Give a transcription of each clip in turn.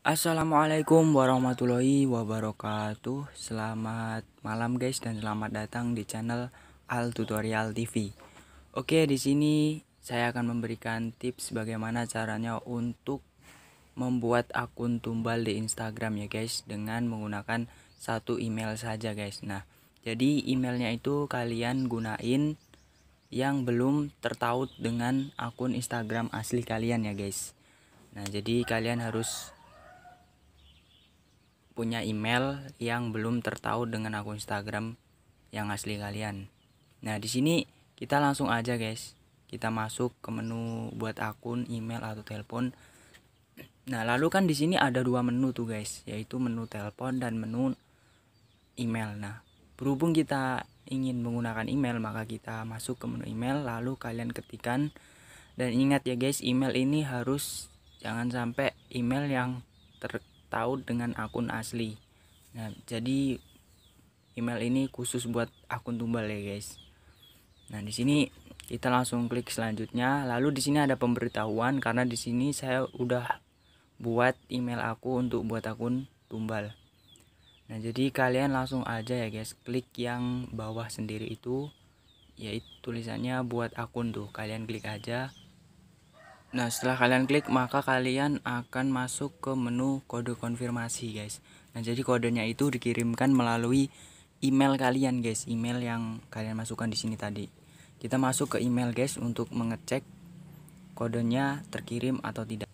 Assalamualaikum warahmatullahi wabarakatuh Selamat malam guys dan selamat datang di channel Al Tutorial TV Oke di sini saya akan memberikan tips bagaimana caranya untuk membuat akun tumbal di Instagram ya guys dengan menggunakan satu email saja guys Nah jadi emailnya itu kalian gunain yang belum tertaut dengan akun Instagram asli kalian ya guys Nah jadi kalian harus punya email yang belum tertaut dengan akun Instagram yang asli kalian. Nah, di sini kita langsung aja, guys. Kita masuk ke menu buat akun email atau telepon. Nah, lalu kan di sini ada dua menu tuh, guys, yaitu menu telepon dan menu email. Nah, berhubung kita ingin menggunakan email, maka kita masuk ke menu email lalu kalian ketikkan dan ingat ya guys, email ini harus jangan sampai email yang ter tahu dengan akun asli. Nah, jadi email ini khusus buat akun tumbal ya, guys. Nah, di sini kita langsung klik selanjutnya. Lalu di sini ada pemberitahuan karena di sini saya udah buat email aku untuk buat akun tumbal. Nah, jadi kalian langsung aja ya, guys. Klik yang bawah sendiri itu yaitu tulisannya buat akun tuh. Kalian klik aja. Nah, setelah kalian klik, maka kalian akan masuk ke menu kode konfirmasi, guys. Nah, jadi kodenya itu dikirimkan melalui email kalian, guys. Email yang kalian masukkan di sini tadi. Kita masuk ke email, guys, untuk mengecek kodenya terkirim atau tidak.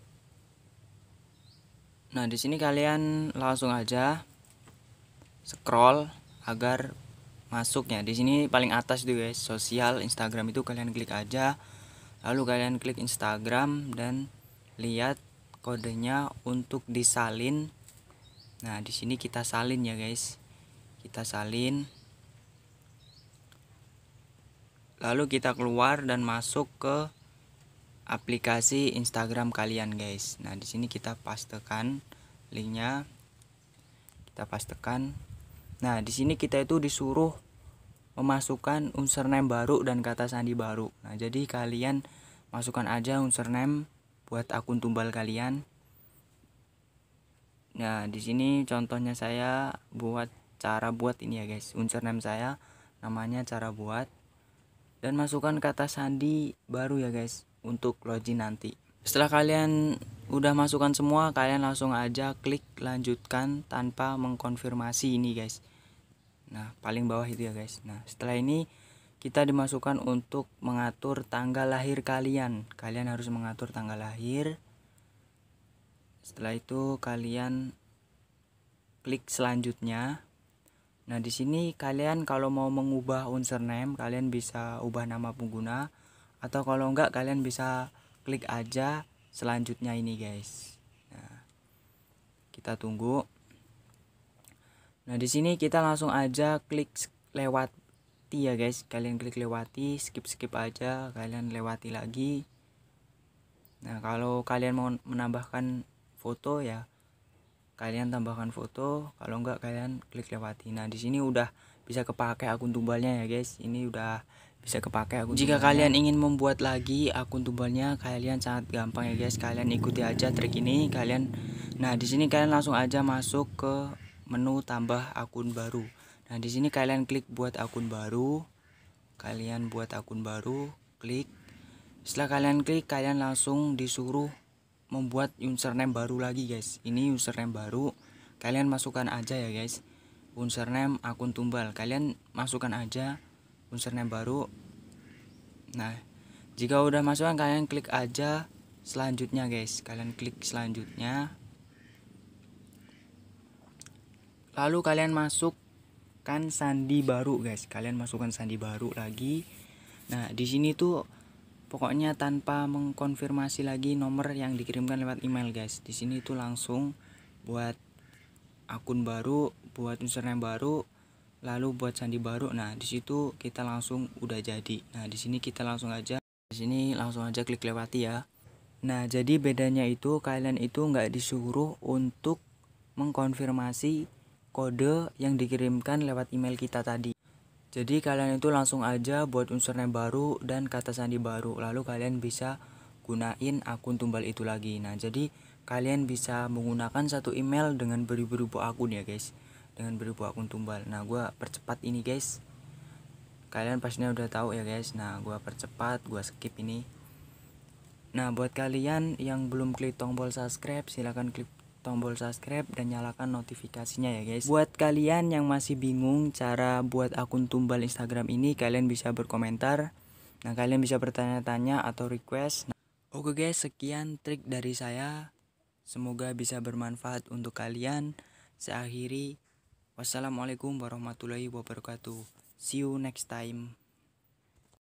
Nah, di sini kalian langsung aja scroll agar masuknya. Di sini paling atas tuh, guys, sosial Instagram itu kalian klik aja lalu kalian klik Instagram dan lihat kodenya untuk disalin nah di sini kita salin ya guys kita salin lalu kita keluar dan masuk ke aplikasi Instagram kalian guys nah di sini kita pastekan linknya kita pastekan nah di sini kita itu disuruh memasukkan username baru dan kata sandi baru nah jadi kalian masukkan aja username buat akun tumbal kalian nah di sini contohnya saya buat cara buat ini ya guys username saya namanya cara buat dan masukkan kata sandi baru ya guys untuk login nanti setelah kalian udah masukkan semua kalian langsung aja klik lanjutkan tanpa mengkonfirmasi ini guys nah paling bawah itu ya guys nah setelah ini kita dimasukkan untuk mengatur tanggal lahir kalian. Kalian harus mengatur tanggal lahir. Setelah itu kalian klik selanjutnya. Nah, di sini kalian kalau mau mengubah username, kalian bisa ubah nama pengguna atau kalau enggak kalian bisa klik aja selanjutnya ini, guys. Nah, kita tunggu. Nah, di sini kita langsung aja klik lewat lewati ya guys kalian klik lewati skip skip aja kalian lewati lagi nah kalau kalian mau menambahkan foto ya kalian tambahkan foto kalau enggak kalian klik lewati nah di sini udah bisa kepake akun tumbalnya ya guys ini udah bisa kepake akun jika tumbalnya. kalian ingin membuat lagi akun tumbalnya kalian sangat gampang ya guys kalian ikuti aja trik ini kalian nah di sini kalian langsung aja masuk ke menu tambah akun baru Nah, di sini kalian klik buat akun baru. Kalian buat akun baru, klik. Setelah kalian klik, kalian langsung disuruh membuat username baru lagi, guys. Ini username baru. Kalian masukkan aja ya, guys. Username akun tumbal. Kalian masukkan aja username baru. Nah, jika udah masukkan kalian klik aja selanjutnya, guys. Kalian klik selanjutnya. Lalu kalian masuk masukkan sandi baru guys kalian masukkan sandi baru lagi nah di sini tuh pokoknya tanpa mengkonfirmasi lagi nomor yang dikirimkan lewat email guys di sini tuh langsung buat akun baru buat username baru lalu buat sandi baru nah di situ kita langsung udah jadi nah di sini kita langsung aja di sini langsung aja klik lewati ya nah jadi bedanya itu kalian itu nggak disuruh untuk mengkonfirmasi kode yang dikirimkan lewat email kita tadi. Jadi kalian itu langsung aja buat username baru dan kata sandi baru. Lalu kalian bisa gunain akun tumbal itu lagi. Nah, jadi kalian bisa menggunakan satu email dengan beribu-ribu akun ya, guys. Dengan beribu akun tumbal. Nah, gue percepat ini, guys. Kalian pastinya udah tahu ya, guys. Nah, gue percepat, gua skip ini. Nah, buat kalian yang belum klik tombol subscribe, silahkan klik tombol subscribe dan nyalakan notifikasinya ya guys buat kalian yang masih bingung cara buat akun tumbal Instagram ini kalian bisa berkomentar nah kalian bisa bertanya-tanya atau request nah, oke guys sekian trik dari saya semoga bisa bermanfaat untuk kalian Seakhiri wassalamualaikum warahmatullahi wabarakatuh see you next time